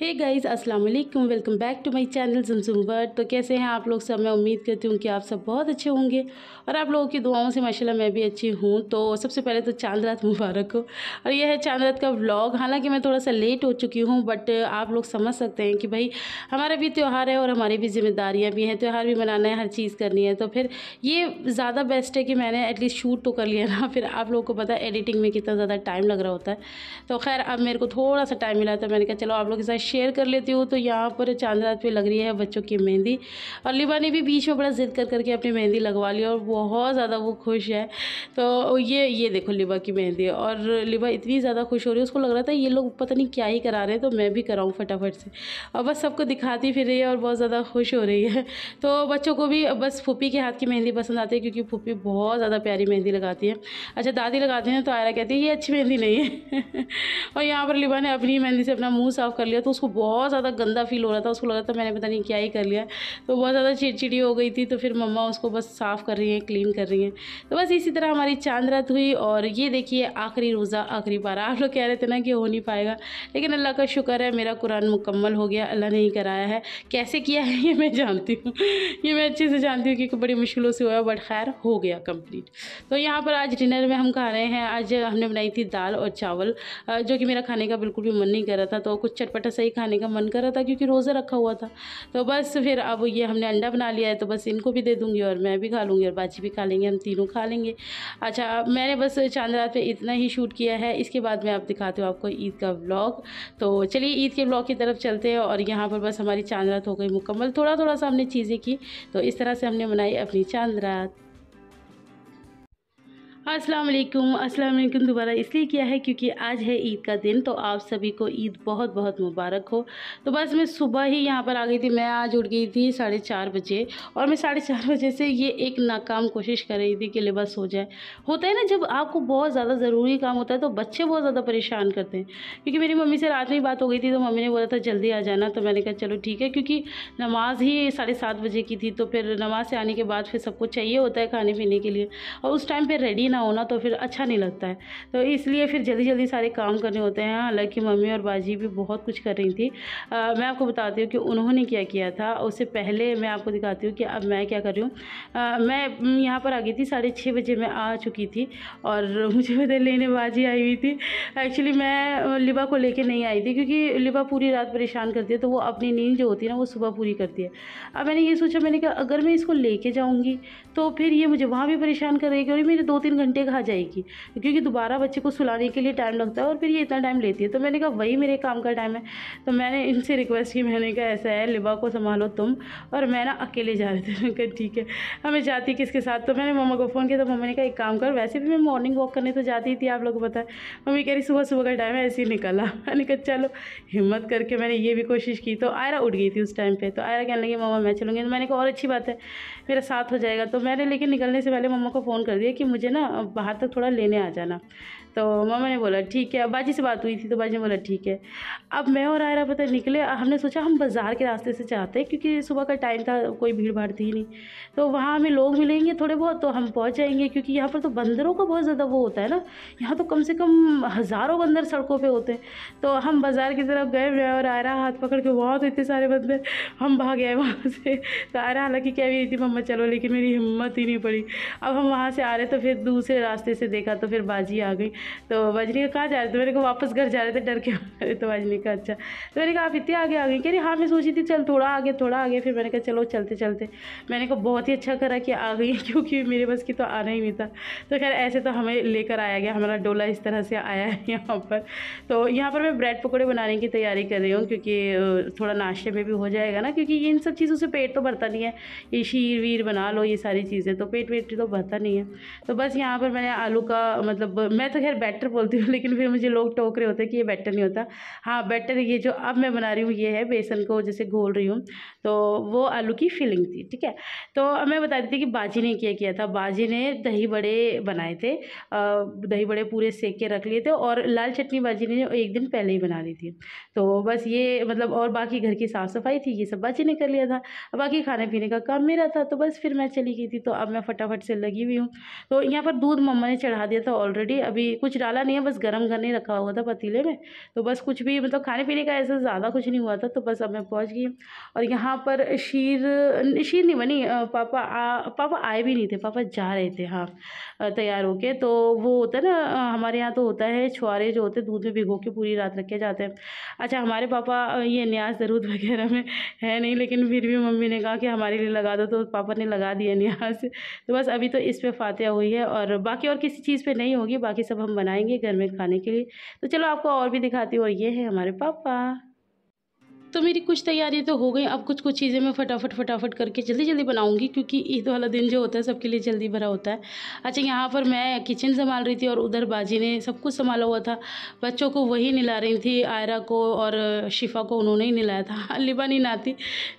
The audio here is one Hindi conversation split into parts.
हे गाइस अस्सलाम वालेकुम welcome back to my channel जमजुम वर्ड तो कैसे हैं आप लोग सब मैं उम्मीद करती हूँ कि आप सब बहुत अच्छे होंगे और आप लोगों की दुआओं से माशाल्लाह मैं भी अच्छी हूँ तो सबसे पहले तो चांद रात मुबारक हो और यह है चांद रात का व्लॉग हालांकि मैं थोड़ा सा लेट हो चुकी हूँ बट आप लोग समझ सकते हैं कि भाई हमारा भी त्यौहार है और हमारी भी जिम्मेदारियाँ भी हैं त्यौहार भी मनाना है हर चीज़ करनी है तो फिर ये ज़्यादा बेस्ट है कि मैंने एटलीस्ट शूट तो कर लिया ना फिर आप लोगों को पता है एडिटिंग में कितना ज़्यादा टाइम लग रहा होता है तो खैर अब मेरे को थोड़ा सा टाइम मिला तो मैंने कहा चलो आप लोग के साथ शेयर कर लेती हूँ तो यहाँ पर चांद रात पर लग रही है बच्चों की मेहंदी और लिबा ने भी बीच में बड़ा ज़िद कर करके अपनी मेहंदी लगवा ली और बहुत ज़्यादा वो खुश है तो ये ये देखो लिबा की मेहंदी और लिबा इतनी ज़्यादा खुश हो रही है उसको लग रहा था ये लोग पता नहीं क्या ही करा रहे हैं तो मैं भी कराऊँ फटाफट से और बस सबको दिखाती फिर रही है और बहुत ज़्यादा खुश हो रही है तो बच्चों को भी बस फूपी के हाथ की मेहंदी पसंद आती है क्योंकि फूपी बहुत ज़्यादा प्यारी मेहंदी लगाती है अच्छा दादी लगाती हैं तो आयरा कहती है ये अच्छी मेहंदी नहीं है और यहाँ पर लिबा ने अपनी मेहंदी से अपना मुँह साफ़ कर लिया तो उसको बहुत ज़्यादा गंदा फील हो रहा था उसको लग रहा था मैंने पता नहीं क्या ही कर लिया तो बहुत ज़्यादा चिड़चिड़ी हो गई थी तो फिर मम्मा उसको बस साफ़ कर रही हैं क्लीन कर रही हैं तो बस इसी तरह हमारी चांद रात हुई और ये देखिए आखिरी रोज़ा आखिरी पारा आप लोग कह रहे थे ना कि हो नहीं पाएगा लेकिन अल्लाह का शुक्र है मेरा कुरान मुकम्मल हो गया अल्लाह ने ही कराया है कैसे किया है ये मैं जानती हूँ ये मैं अच्छे से जानती हूँ क्योंकि बड़ी मुश्किलों से हुआ बट खैर हो गया कम्प्लीट तो यहाँ पर आज डिनर में हम खा रहे हैं आज हमने बनाई थी दाल और चावल जो कि मेरा खाने का बिल्कुल भी मन नहीं कर रहा था तो कुछ चटपटा सही ही खाने का मन कर रहा था क्योंकि रोज़ा रखा हुआ था तो बस फिर अब ये हमने अंडा बना लिया है तो बस इनको भी दे दूँगी और मैं भी खा लूँगी और बाची भी खा लेंगे हम तीनों खा लेंगे अच्छा मैंने बस चांद रात पर इतना ही शूट किया है इसके बाद मैं आप दिखाती हूँ आपको ईद का ब्लॉग तो चलिए ईद के ब्लॉग की तरफ चलते हैं और यहाँ पर बस हमारी चांद रात हो गई मुकम्मल थोड़ा थोड़ा सा हमने चीज़ें की तो इस तरह से हमने मनाई अपनी चांद रात अस्सलाम वालेकुम अस्सलाम वालेकुम दोबारा इसलिए किया है क्योंकि आज है ईद का दिन तो आप सभी को ईद बहुत बहुत मुबारक हो तो बस मैं सुबह ही यहाँ पर आ गई थी मैं आज उठ गई थी साढ़े चार बजे और मैं साढ़े चार बजे से ये एक नाकाम कोशिश कर रही थी कि लिबस हो जाए होता है ना जब आपको बहुत ज़्यादा ज़रूरी काम होता है तो बच्चे बहुत ज़्यादा परेशान करते हैं क्योंकि मेरी मम्मी से रात में बात हो गई थी तो मम्मी ने बोला था जल्दी आ जाना तो मैंने कहा चलो ठीक है क्योंकि नमाज़ ही साढ़े सात बजे की थी तो फिर नमाज़ से आने के बाद फिर सबको चाहिए होता है खाने पीने के लिए और उस टाइम पर रेडी ना होना तो फिर अच्छा नहीं लगता है तो इसलिए फिर जल्दी जल्दी सारे काम करने होते हैं हालांकि मम्मी और बाजी भी बहुत कुछ कर रही थी आ, मैं आपको बताती हूँ कि उन्होंने क्या किया था उससे पहले मैं आपको दिखाती हूँ कि अब मैं क्या कर रही हूँ मैं यहाँ पर आ गई थी साढ़े छः बजे मैं आ चुकी थी और मुझे बदल लेने बाजी आई हुई थी एक्चुअली मैं लिबा को लेके नहीं आई थी क्योंकि लिबा पूरी रात परेशान करती है तो वो अपनी नींद जो होती है ना वो सुबह पूरी करती है अब मैंने ये सोचा मैंने कहा अगर मैं इसको लेके जाऊँगी तो फिर ये मुझे वहाँ भी परेशान करेगी और मेरे दो तीन घंटे घंटे खा जाएगी क्योंकि दोबारा बच्चे को सुलाने के लिए टाइम लगता है और फिर ये इतना टाइम लेती है तो मैंने कहा वही मेरे काम का टाइम है तो मैंने इनसे रिक्वेस्ट की मैंने कहा ऐसा है लिबा को संभालो तुम और मैं ना अकेले जा रहे थे मैंने कहा ठीक है हमें जाती किसके साथ तो मैंने मम्मा को फ़ोन किया तो मम्मी ने कहा एक काम कर वैसे भी मैं मॉर्निंग वॉक करने तो जाती थी आप लोगों को पता है मम्मी कह रही सुबह सुबह का टाइम है ऐसे ही निकला मैंने कहा चलो हिम्मत करके मैंने ये भी कोशिश की तो आयरा उठ गई थी उस टाइम पर तो आयरा कहने लगी मम्मा मैं चलूँगी तो मैंने कहा और अच्छी बात है मेरा साथ हो जाएगा तो मैंने लेकिन निकलने से पहले मम्मा को फ़ोन कर दिया कि मुझे ना बाहर तक थोड़ा लेने आ जाना तो मम्मा ने बोला ठीक है बाजी से बात हुई थी तो बाजी ने बोला ठीक है अब मैं और आयरा पता निकले हमने सोचा हम बाज़ार के रास्ते से चाहते क्योंकि सुबह का टाइम था कोई भीड़ भाड़ थी नहीं तो वहाँ हमें लोग मिलेंगे थोड़े बहुत तो हम पहुँच जाएंगे क्योंकि यहाँ पर तो बंदरों का बहुत ज़्यादा वो होता है ना यहाँ तो कम से कम हज़ारों बंदर सड़कों पर होते हैं तो हम बाज़ार की तरफ गए मैं और आयरा हाथ पकड़ के बहुत इतने सारे बंदर हम भाग गए वहाँ से तो आयरा हालाँकि कह भी रही थी मम्मा चलो लेकिन मेरी हिम्मत ही नहीं पड़ी अब हम वहाँ से आ रहे तो फिर दूसरे रास्ते से देखा तो फिर बाजी आ गई तो वजनी का कहाँ जा रहे थे तो मैंने कहा वापस घर जा रहे थे डर के मारे तो वजनी का अच्छा तो मैंने कहा आप इतने आगे आ गए कह रही हाँ मैं सोची थी चल थोड़ा आगे थोड़ा आगे फिर मैंने कहा चलो चलते चलते मैंने कहा बहुत ही अच्छा करा कि आ गई क्योंकि मेरे बस की तो आना ही नहीं था तो खैर ऐसे तो हमें लेकर आया गया हमारा डोला इस तरह से आया है यहाँ पर तो यहाँ पर मैं ब्रेड पकौड़े बनाने की तैयारी कर रही हूँ क्योंकि थोड़ा नाश्ते में भी हो जाएगा ना क्योंकि ये इन सब चीज़ों से पेट तो भरता नहीं है ये शीर वीर बना लो ये सारी चीज़ें तो पेट वेट तो भरता नहीं है तो बस यहाँ पर मैंने आलू का मतलब मैं तो यार बैटर बोलती हूँ लेकिन फिर मुझे लोग टोक रहे होते कि ये बैटर नहीं होता हाँ बैटर ये जो अब मैं बना रही हूँ ये है बेसन को जैसे घोल रही हूँ तो वो आलू की फीलिंग थी ठीक है तो मैं बता रही थी कि बाजी ने क्या किया था बाजी ने दही बड़े बनाए थे दही बड़े पूरे सेक के रख लिए थे और लाल चटनी बाजी ने एक दिन पहले ही बना ली थी तो बस ये मतलब और बाकी घर की साफ़ सफाई थी ये सब बाजी ने कर लिया था बाकी खाने पीने का काम मेरा था तो बस फिर मैं चली गई थी तो अब मैं फटाफट से लगी हुई हूँ तो यहाँ पर दूध मम्मा ने चढ़ा दिया था ऑलरेडी अभी कुछ डाला नहीं है बस गर्म करने रखा हुआ था पतीले में तो बस कुछ भी मतलब खाने पीने का ऐसा ज़्यादा कुछ नहीं हुआ था तो बस अब मैं पहुँच गई और यहाँ पर शीर शीर नहीं बनी पापा आ, पापा आए भी नहीं थे पापा जा रहे थे हाँ तैयार होके तो वो होता है ना हमारे यहाँ तो होता है छुआरे जो होते दूध में भिगो के पूरी रात रखे जाते हैं अच्छा हमारे पापा ये न्याज दरूद वगैरह में है नहीं लेकिन फिर भी मम्मी ने कहा कि हमारे लिए लगा दो तो पापा ने लगा दिया न्याज तो बस अभी तो इस पर फातह हुई है और बाकी और किसी चीज़ पर नहीं होगी बाकी सब हम हम बनाएंगे घर में खाने के लिए तो चलो आपको और भी दिखाती हूँ और ये है हमारे पापा तो मेरी कुछ तैयारी तो हो गई अब कुछ कुछ चीज़ें मैं फटाफट फटाफट करके जल्दी जल्दी बनाऊंगी क्योंकि ईद तो वाला दिन जो होता है सबके लिए जल्दी भरा होता है अच्छा यहाँ पर मैं किचन संभाल रही थी और उधर बाजी ने सब कुछ संभाला हुआ था बच्चों को वही निला रही थी आयरा को और शिफा को उन्होंने ही निलाया था हाँ, लिबा नहीं नहाती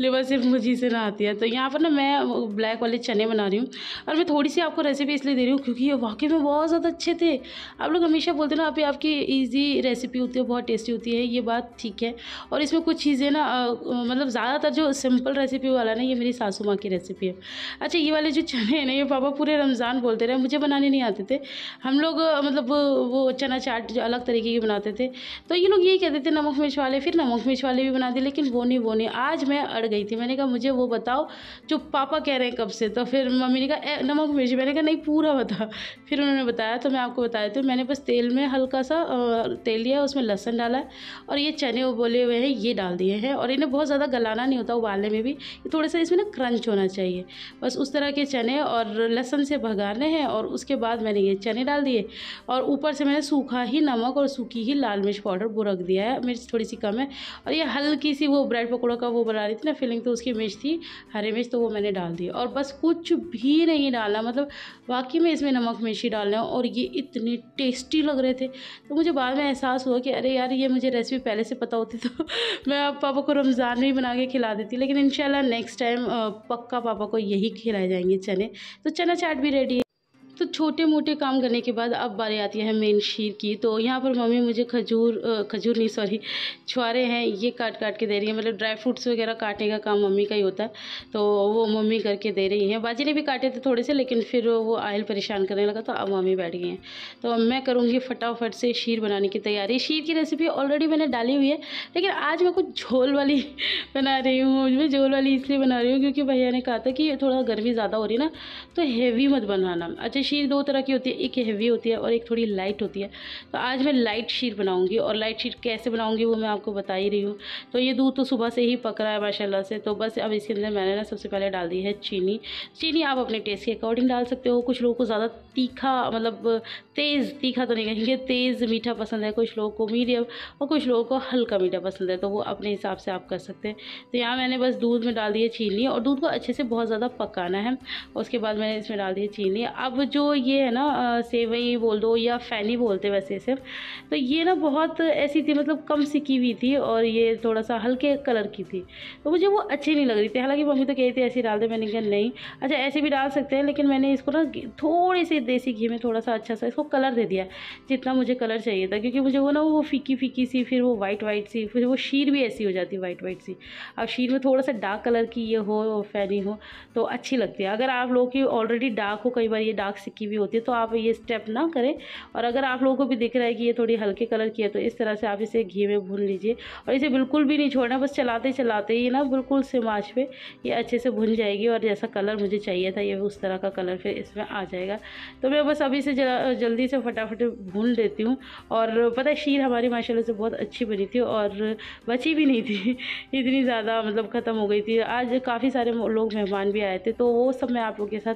लिबा सिर्फ मुझे से नहाती है तो यहाँ पर ना मैं ब्लैक वाले चने बना रही हूँ और मैं थोड़ी सी आपको रेसिपी इसलिए दे रही हूँ क्योंकि ये वाकई में बहुत ज़्यादा अच्छे थे आप लोग हमेशा बोलते ना आप आपकी ईजी रेसिपी होती है बहुत टेस्टी होती है ये बात ठीक है और इसमें कुछ चीज़ें चीज़ें ना मतलब ज़्यादातर जो सिंपल रेसिपी वाला ना ये मेरी सासू माँ की रेसिपी है अच्छा ये वाले जो चने हैं ना ये पापा पूरे रमज़ान बोलते रहे मुझे बनाने नहीं आते थे हम लोग मतलब वो चना चाट जो अलग तरीके की बनाते थे तो ये लोग यही कहते थे नमक मिर्च वाले फिर नमक मिर्च वाले भी बनाते लेकिन वो नहीं वो नहीं आज मैं अड़ गई थी मैंने कहा मुझे वो बताओ जो पापा कह रहे हैं कब से तो फिर मम्मी ने कहा नमक मिर्च मैंने कहा नहीं पूरा बता फिर उन्होंने बताया तो मैं आपको बता देती तो हूँ मैंने बस तेल में हल्का सा तेल लिया उसमें लहसन डाला और ये चने उबले हुए हैं ये डाल दिया दिए हैं और इन्हें बहुत ज़्यादा गलाना नहीं होता उबालने में भी ये थोड़ा सा इसमें ना क्रंच होना चाहिए बस उस तरह के चने और लहसुन से भगाने हैं और उसके बाद मैंने ये चने डाल दिए और ऊपर से मैंने सूखा ही नमक और सूखी ही लाल मिर्च पाउडर वो रख दिया है मिर्च थोड़ी सी कम है और ये हल्की सी वो ब्रेड पकौड़ों का वो बना रही थी ना फिलिंग तो उसकी मिर्च थी हरी मिर्च तो वो मैंने डाल दी और बस कुछ भी नहीं डालना मतलब वाकई में इसमें नमक मिर्च ही डालना है और ये इतने टेस्टी लग रहे थे तो मुझे बाद में एहसास हुआ कि अरे यार ये मुझे रेसिपी पहले से पता होती तो मैं पापा को रमज़ान में ही बना के खिला देती लेकिन इंशाल्लाह नेक्स्ट टाइम पक्का पापा को यही खिलाए जाएंगे चने तो चना चाट भी रेडी है तो छोटे मोटे काम करने के बाद अब बारी आती है मेन शीर की तो यहाँ पर मम्मी मुझे खजूर खजूर नहीं सॉरी छुआरे हैं ये काट काट के दे रही है मतलब ड्राई फ्रूट्स वगैरह काटने का काम मम्मी का ही होता है तो वो मम्मी करके दे रही हैं बाजी ने भी काटे थे थोड़े से लेकिन फिर वो आयल परेशान करने लगा तो अब मम्मी बैठ गई हैं तो मैं करूँगी फटाफट से शीर बनाने की तैयारी शीर की रेसिपी ऑलरेडी मैंने डाली हुई है लेकिन आज मैं कुछ झोल वाली बना रही हूँ मैं झोल वाली इसलिए बना रही हूँ क्योंकि भैया ने कहा था कि थोड़ा गर्मी ज़्यादा हो रही ना तो हेवी मत बनाना अच्छा शीर दो तरह की होती है एक हैवी होती है और एक थोड़ी लाइट होती है तो आज मैं लाइट शीर बनाऊँगी और लाइट शीर कैसे बनाऊँगी वो मैं आपको बता ही रही हूँ तो ये दूध तो सुबह से ही पक रहा है माशाला से तो बस अब इसके अंदर मैंने ना सबसे पहले डाल दी है चीनी चीनी आप अपने टेस्ट के अकॉर्डिंग डाल सकते हो कुछ लोगों को ज़्यादा तीखा मतलब तेज़ तीखा तो नहीं कहेंगे तेज़ मीठा पसंद है कुछ लोगों को मीडियम और कुछ लोगों को हल्का मीठा पसंद है तो वो अपने हिसाब से आप कर सकते हैं तो यहाँ मैंने बस दूध में डाल दी है चीनी और दूध को अच्छे से बहुत ज़्यादा पकाना है उसके बाद मैंने इसमें डाल दी चीनी अब जो ये है ना सेवई बोल दो या फैनी बोलते वैसे सिर्फ तो ये ना बहुत ऐसी थी मतलब कम सिकी हुई थी और ये थोड़ा सा हल्के कलर की थी तो मुझे वो अच्छी नहीं लग रही थी हालांकि मम्मी तो कहती थी ऐसी डाल दे मैंने कहा नहीं अच्छा ऐसे भी डाल सकते हैं लेकिन मैंने इसको ना थोड़े से देसी घी में थोड़ा सा अच्छा सा इसको कलर दे दिया जितना मुझे कलर चाहिए था क्योंकि मुझे वो ना वो फीकी फीकी सी फिर वो वाइट वाइट सी फिर वो शीर भी ऐसी हो जाती वाइट वाइट सी अब शीर में थोड़ा सा डार्क कलर की ये हो फैनी हो तो अच्छी लगती है अगर आप लोग की ऑलरेडी डार्क हो कई बार ये डार्क डार्क की भी होती है तो आप ये स्टेप ना करें और अगर आप लोगों को भी दिख रहा है कि ये थोड़ी हल्के कलर की है तो इस तरह से आप इसे घी में भून लीजिए और इसे बिल्कुल भी नहीं छोड़ना बस चलाते चलाते ही ना बिल्कुल से आँच पर ये अच्छे से भून जाएगी और जैसा कलर मुझे चाहिए था ये उस तरह का कलर फिर इसमें आ जाएगा तो मैं बस अभी से जल्दी से फटाफट भून लेती हूँ और पता है शीर हमारी माशा से बहुत अच्छी बनी थी और बची भी नहीं थी इतनी ज़्यादा मतलब ख़त्म हो गई थी आज काफ़ी सारे लोग मेहमान भी आए थे तो वो सब मैं आप लोग के साथ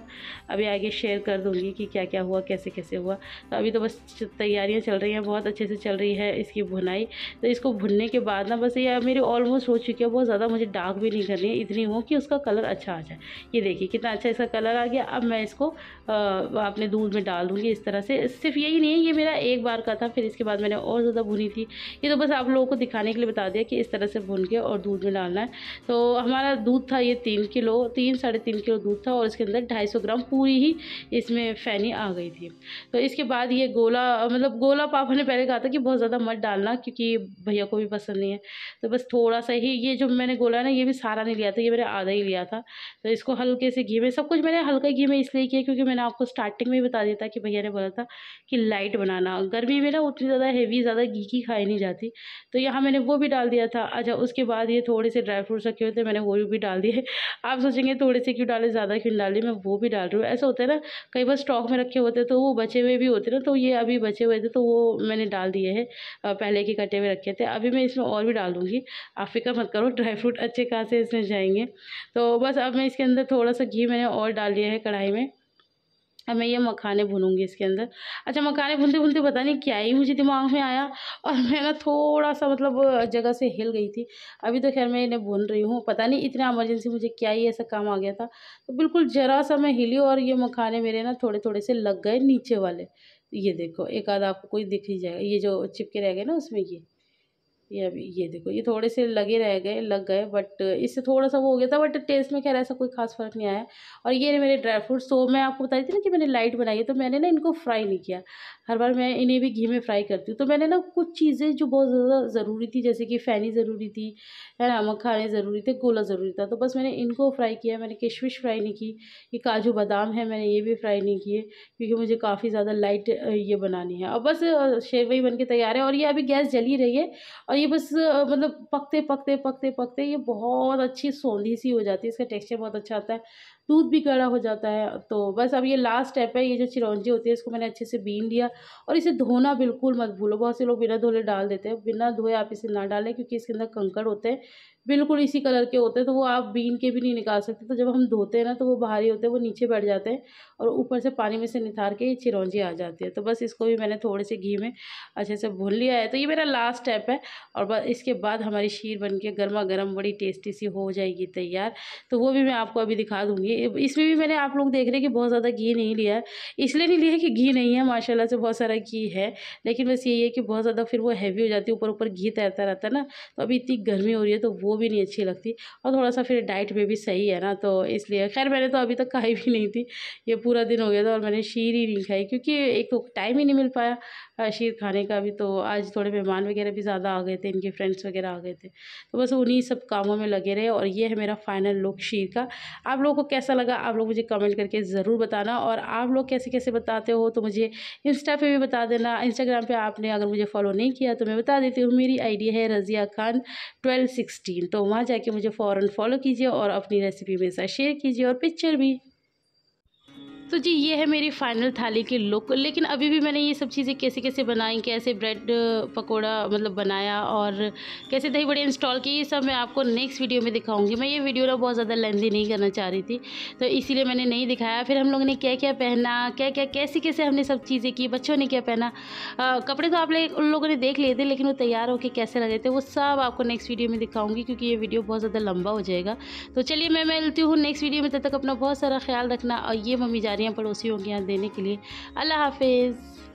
अभी आगे शेयर कर दूँगी बोलिए कि क्या क्या हुआ कैसे कैसे हुआ तो अभी तो बस तैयारियाँ चल रही हैं बहुत अच्छे से चल रही है इसकी भुनाई तो इसको भुनने के बाद ना बस ये मेरी ऑलमोस्ट हो चुकी है बहुत ज़्यादा मुझे डार्क भी नहीं करनी है इतनी हो कि उसका कलर अच्छा आ जाए ये देखिए कितना अच्छा इसका कलर आ गया अब मैं इसको अपने दूध में डाल दूँगी इस तरह से सिर्फ यही नहीं है ये मेरा एक बार का था फिर इसके बाद मैंने और ज़्यादा भुनी थी ये तो बस आप लोगों को दिखाने के लिए बता दिया कि इस तरह से भून के और दूध में डालना है तो हमारा दूध था ये तीन किलो तीन साढ़े तीन किलो दूध था और इसके अंदर ढाई सौ ग्राम पूरी ही इसमें में फैनी आ गई थी तो इसके बाद ये गोला मतलब गोला पापा ने पहले कहा था कि बहुत ज़्यादा मत डालना क्योंकि भैया को भी पसंद नहीं है तो बस थोड़ा सा ही ये जो मैंने गोला ना ये भी सारा नहीं लिया था ये मैंने आधा ही लिया था तो इसको हल्के से घी में सब कुछ मैंने हल्का घी में इसलिए किया क्योंकि मैंने आपको स्टार्टिंग में बता दिया था कि भैया ने बोला था कि लाइट बनाना गर्मी में ना उतनी ज़्यादा हैवी ज़्यादा घी की खाई नहीं जाती तो यहाँ मैंने वो भी डाल दिया था अच्छा उसके बाद ये थोड़े से ड्राई फ्रूट्स रखे हुए थे मैंने वो भी डाल दिए आप सोचेंगे थोड़े से क्यों डाले ज़्यादा क्यों डाले मैं वो भी डाल रही हूँ ऐसा होता है ना कई बार स्टॉक में रखे होते तो वो बचे हुए भी होते ना तो ये अभी बचे हुए थे तो वो मैंने डाल दिए हैं पहले के कटे हुए रखे थे अभी मैं इसमें और भी दूँगी आप फिक्र मत करो ड्राई फ्रूट अच्छे खासे इसमें जाएंगे तो बस अब मैं इसके अंदर थोड़ा सा घी मैंने और डाल दिया है कढ़ाई में अब मैं ये मखाने भूनूंगी इसके अंदर अच्छा मखाने भूनते भूनते पता नहीं क्या ही मुझे दिमाग में आया और मैं ना थोड़ा सा मतलब जगह से हिल गई थी अभी तो खैर मैं इन्हें भून रही हूँ पता नहीं इतना एमरजेंसी मुझे क्या ही ऐसा काम आ गया था तो बिल्कुल ज़रा सा मैं हिली और ये मखाने मेरे ना थोड़े थोड़े से लग गए नीचे वाले ये देखो एक आध आपको कोई दिख ही जाएगा ये जो चिपके रह गए ना उसमें ये ये अभी ये देखो ये थोड़े से लगे रह गए लग गए बट इससे थोड़ा सा वो हो गया था बट टेस्ट में खैर ऐसा कोई खास फर्क नहीं आया और ये मेरे ड्राई फ्रूट्स तो मैं आपको बताई थी ना कि मैंने लाइट बनाई है तो मैंने ना इनको फ्राई नहीं किया हर बार मैं इन्हें भी घी में फ्राई करती हूँ तो मैंने ना कुछ चीज़ें जो बहुत ज़्यादा ज़रूरी थी जैसे कि फ़ैनी ज़रूरी थी है ना खाने ज़रूरी थे गोला ज़रूरी था तो बस मैंने इनको फ्राई किया मैंने किशमिश फ्राई नहीं की ये काजू बादाम है मैंने ये भी फ्राई नहीं किए क्योंकि मुझे काफ़ी ज़्यादा लाइट ये बनानी है और बस शेरवई बन के तैयार है और ये अभी गैस जली रही है और ये बस मतलब पकते पकते पकते पकते ये बहुत अच्छी सोंधी सी हो जाती है इसका टेक्सचर बहुत अच्छा आता है दूध भी गाढ़ा हो जाता है तो बस अब ये लास्ट स्टेप है ये जो चिरौंजी होती है इसको मैंने अच्छे से बीन लिया और इसे धोना बिल्कुल मत भूलो बहुत से लोग बिना धोले डाल देते हैं बिना धोए आप इसे ना डालें क्योंकि इसके अंदर कंकड़ होते हैं बिल्कुल इसी कलर के होते हैं तो वो आप बीन के भी नहीं निकाल सकते तो जब हम धोते हैं ना तो वो भारी होते हैं वो नीचे बैठ जाते हैं और ऊपर से पानी में से निथार के ये चिरौंजी आ जाती है तो बस इसको भी मैंने थोड़े से घी में अच्छे से भून लिया है तो ये मेरा लास्ट स्टेप है और बस इसके बाद हमारी शीर बन के गर्मा गर्म बड़ी टेस्टी सी हो जाएगी तैयार तो वो भी मैं आपको अभी दिखा दूँगी इसमें भी मैंने आप लोग देख रहे हैं कि बहुत ज़्यादा घी नहीं लिया है इसलिए नहीं लिया कि घी नहीं है माशाल्लाह से बहुत सारा घी है लेकिन बस यही है कि बहुत ज़्यादा फिर वो हैवी हो जाती है ऊपर ऊपर घी तैरता रहता है ना तो अभी इतनी गर्मी हो रही है तो वो भी नहीं अच्छी लगती और थोड़ा सा फिर डाइट में भी सही है ना तो इसलिए खैर मैंने तो अभी तक खाई भी नहीं थी ये पूरा दिन हो गया था और मैंने शीर ही नहीं खाई क्योंकि एक तो टाइम ही नहीं मिल पाया शीर खाने का भी तो आज थोड़े मेहमान वगैरह भी ज़्यादा आ गए थे इनके फ्रेंड्स वगैरह आ गए थे तो बस उन्हीं सब कामों में लगे रहे और ये है मेरा फाइनल लुक शीर का आप लोगों को कैसा कैसा लगा आप लोग मुझे कमेंट करके ज़रूर बताना और आप लोग कैसे कैसे बताते हो तो मुझे इंस्टा पे भी बता देना इंस्टाग्राम पे आपने अगर मुझे फॉलो नहीं किया तो मैं बता देती हूँ मेरी आईडी है रज़िया खान ट्वेल्व सिक्सटीन तो वहाँ जाके मुझे फ़ौरन फॉलो कीजिए और अपनी रेसिपी मेरे साथ शेयर कीजिए और पिक्चर भी तो जी ये है मेरी फाइनल थाली की लुक लेकिन अभी भी मैंने ये सब चीज़ें कैसे कैसे बनाई कैसे ब्रेड पकोड़ा मतलब बनाया और कैसे दही बड़े इंस्टॉल किए ये सब मैं आपको नेक्स्ट वीडियो में दिखाऊंगी मैं ये वीडियो ना बहुत ज़्यादा लेंदी नहीं करना चाह रही थी तो इसीलिए मैंने नहीं दिखाया फिर हम लोगों ने क्या क्या पहना क्या क्या कैसे कैसे हमने सब चीज़ें की बच्चों ने क्या पहना कपड़े तो आप उन लोगों ने देख लिए थे लेकिन वो तैयार होकर कैसे लगे थे वो सब आपको नेक्स्ट वीडियो में दिखाऊँगी क्योंकि ये वीडियो बहुत ज़्यादा लंबा हो जाएगा तो चलिए मैं मिलती हूँ नेक्स्ट वीडियो में तब तक अपना बहुत सारा ख्याल रखना और ये मम्मी जा तैयारियाँ पड़ोसियों के यहाँ देने के लिए अल्लाह हाफिज़